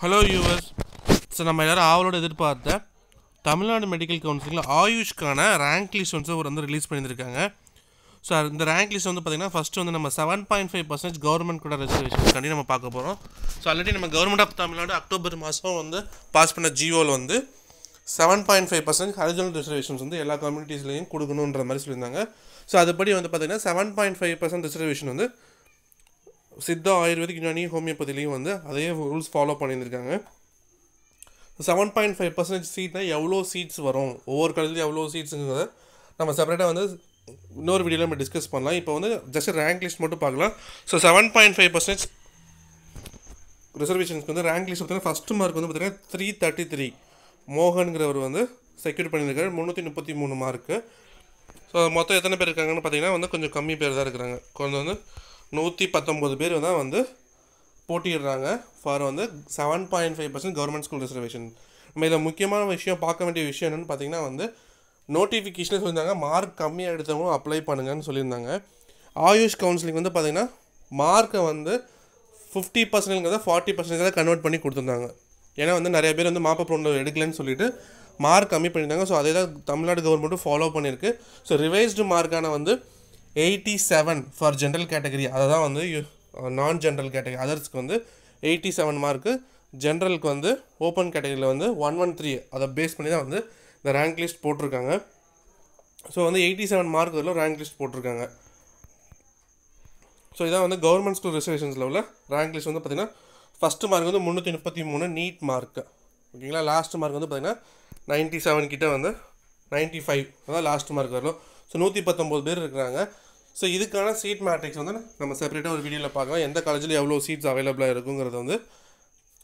hello viewers so நம்ம எல்லோரும் ஆவலோடு எதிர்பார்த்த தமிழ்நாடு மெடிக்கல் கவுன்சிலில் ஆயுஷ்க்கான ரேங்க் லிஸ்ட் வந்து ஒரு வந்து ரிலீஸ் பண்ணியிருக்காங்க ஸோ இந்த ரேங்க் லிஸ்ட் வந்து பார்த்திங்கன்னா ஃபஸ்ட்டு வந்து நம்ம seven point five percentage government கூட கண்டி நம்ம பார்க்க போகிறோம் ஸோ ஆல்ரெடி நம்ம கவர்மெண்ட் ஆஃப் தமிழ்நாடு அக்டோபர் மாதம் வந்து பாஸ் பண்ண ஜியோவில் வந்து seven point five percent horizontal reservations வந்து எல்லா கம்யூனிட்டிஸ்லையும் கொடுக்கணுன்ற மாதிரி சொல்லியிருந்தாங்க ஸோ அதுபடி வந்து பார்த்திங்கன்னா seven point five percent reservation வந்து சித்தா ஆயுர்வேதிக் யுனானி ஹோமியோபதிலையும் வந்து அதே ரூல்ஸ் ஃபாலோ பண்ணியிருந்திருக்காங்க செவன் பாயிண்ட் ஃபைவ் பர்சன்டேஜ் சீட்னால் எவ்வளோ சீட்ஸ் வரும் ஒவ்வொரு கடையிலையும் எவ்வளோ சீட்ஸுங்கிறத நம்ம செப்பரேட்டாக வந்து இன்னொரு வீடியோவில் நம்ம டிஸ்கஸ் பண்ணலாம் இப்போ வந்து ஜஸ்ட் ரேங்க் லிஸ்ட் மட்டும் பார்க்கலாம் so seven point five percentage ரிசர்வேஷன்ஸ்க்கு வந்து ரேங்க் லிஸ்ட் பார்த்தீங்கன்னா ஃபஸ்ட்டு மார்க் வந்து பார்த்திங்கன்னா த்ரீ தேர்ட்டி த்ரீ மோகன்கிறவர் வந்து செக்யூர் பண்ணியிருக்காரு முந்நூற்றி முப்பத்தி மூணு மார்க்கு ஸோ மொத்தம் எத்தனை பேர் இருக்காங்கன்னு பார்த்தீங்கன்னா வந்து கொஞ்சம் கம்மி பேர் தான் இருக்கிறாங்க கொஞ்சம் வந்து நூற்றி பத்தொம்பது பேர் தான் வந்து போட்டிடுறாங்க ஃபார் வந்து seven point five percent government school reservation நம்ம இதில் முக்கியமான விஷயம் பார்க்க வேண்டிய விஷயம் என்னென்னு பார்த்தீங்கன்னா வந்து நோட்டிஃபிகேஷனில் சொல்லியிருந்தாங்க மார்க் கம்மியாக எடுத்தவங்களும் அப்ளை பண்ணுங்கன்னு சொல்லியிருந்தாங்க ஆயுஷ் கவுன்சிலிங் வந்து பார்த்திங்கன்னா மார்க்கை வந்து ஃபிஃப்டி பர்சன்டேஜ் ஃபார்ட்டி பர்சன்டேஜ் தான் கன்வெர்ட் பண்ணி கொடுத்துருந்தாங்க ஏன்னா வந்து நிறைய பேர் வந்து மாப்பை ப்ரோனில் எடுக்கலன்னு சொல்லிட்டு மார்க் கம்மி பண்ணியிருந்தாங்க ஸோ அதே தான் தமிழ்நாடு கவர்மெண்ட்டும் ஃபாலோ பண்ணியிருக்கு ஸோ ரிவைஸ்டு மார்க்கான வந்து eighty seven for general category அதை தான் வந்து நான் ஜென்ரல் கேட்டகரி அதர்ஸ்க்கு வந்து எயிட்டி செவன் மார்க்கு ஜென்ரலுக்கு வந்து ஓப்பன் கேட்டகரியில் வந்து ஒன் ஒன் த்ரீ அதை பேஸ் பண்ணி தான் வந்து இந்த ரேங்க் லிஸ்ட் போட்டிருக்காங்க ஸோ வந்து எயிட்டி செவன் மார்க் இதில் ரேங்க் லிஸ்ட் போட்டிருக்காங்க ஸோ இதான் வந்து கவர்மெண்ட் ஸ்கூல் ரிசர்வேஷன்ஸில் உள்ள ரேங்க் லிஸ்ட் வந்து பார்த்திங்கன்னா ஃபஸ்ட்டு மார்க் வந்து முந்நூற்றி முப்பத்தி மூணு நீட் மார்க்கு ஓகேங்களா லாஸ்ட் மார்க் வந்து பார்த்திங்கன்னா நைன்ட்டி செவன் கிட்டே வந்து நைன்ட்டி ஃபைவ் அதான் லாஸ்ட் மார்க் வரும் ஸோ நூற்றி பத்தொம்போது பேர் இருக்கிறாங்க ஸோ இதுக்கான சீட் மேட்ரிக்ஸ் வந்து நம்ம செப்பரேட்டாக ஒரு வீடியோவில் பார்க்கலாம் எந்த காலேஜில் எவ்வளோ சீட்ஸ் அவைலபிளாக இருக்குங்கிறத வந்து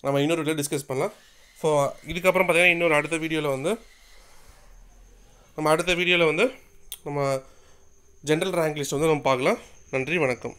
நம்ம இன்னொரு வீடியோ டிஸ்கஸ் பண்ணலாம் ஸோ இதுக்கப்புறம் பார்த்திங்கன்னா இன்னொரு அடுத்த வீடியோவில் வந்து நம்ம அடுத்த வீடியோவில் வந்து நம்ம ஜென்ரல் ரேங்க் லிஸ்ட் வந்து நம்ம பார்க்கலாம் நன்றி வணக்கம்